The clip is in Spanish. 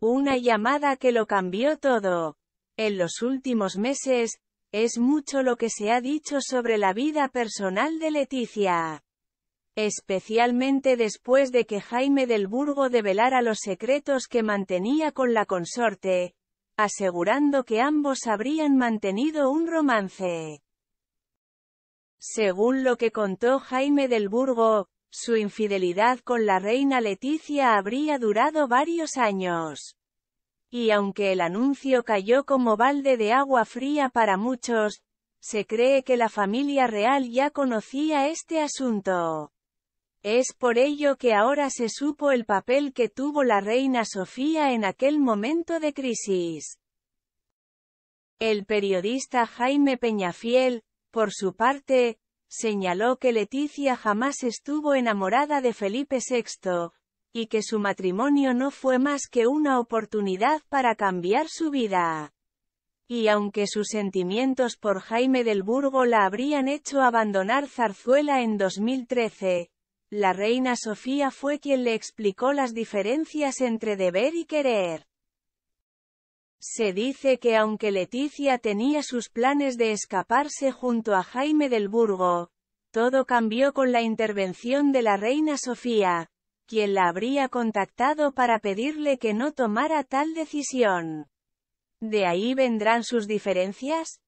Una llamada que lo cambió todo. En los últimos meses, es mucho lo que se ha dicho sobre la vida personal de Leticia. Especialmente después de que Jaime del Burgo develara los secretos que mantenía con la consorte, asegurando que ambos habrían mantenido un romance. Según lo que contó Jaime del Burgo, su infidelidad con la reina Leticia habría durado varios años. Y aunque el anuncio cayó como balde de agua fría para muchos, se cree que la familia real ya conocía este asunto. Es por ello que ahora se supo el papel que tuvo la reina Sofía en aquel momento de crisis. El periodista Jaime Peñafiel, por su parte, señaló que Leticia jamás estuvo enamorada de Felipe VI, y que su matrimonio no fue más que una oportunidad para cambiar su vida. Y aunque sus sentimientos por Jaime del Burgo la habrían hecho abandonar Zarzuela en 2013, la reina Sofía fue quien le explicó las diferencias entre deber y querer. Se dice que aunque Leticia tenía sus planes de escaparse junto a Jaime del Burgo, todo cambió con la intervención de la reina Sofía, quien la habría contactado para pedirle que no tomara tal decisión. ¿De ahí vendrán sus diferencias?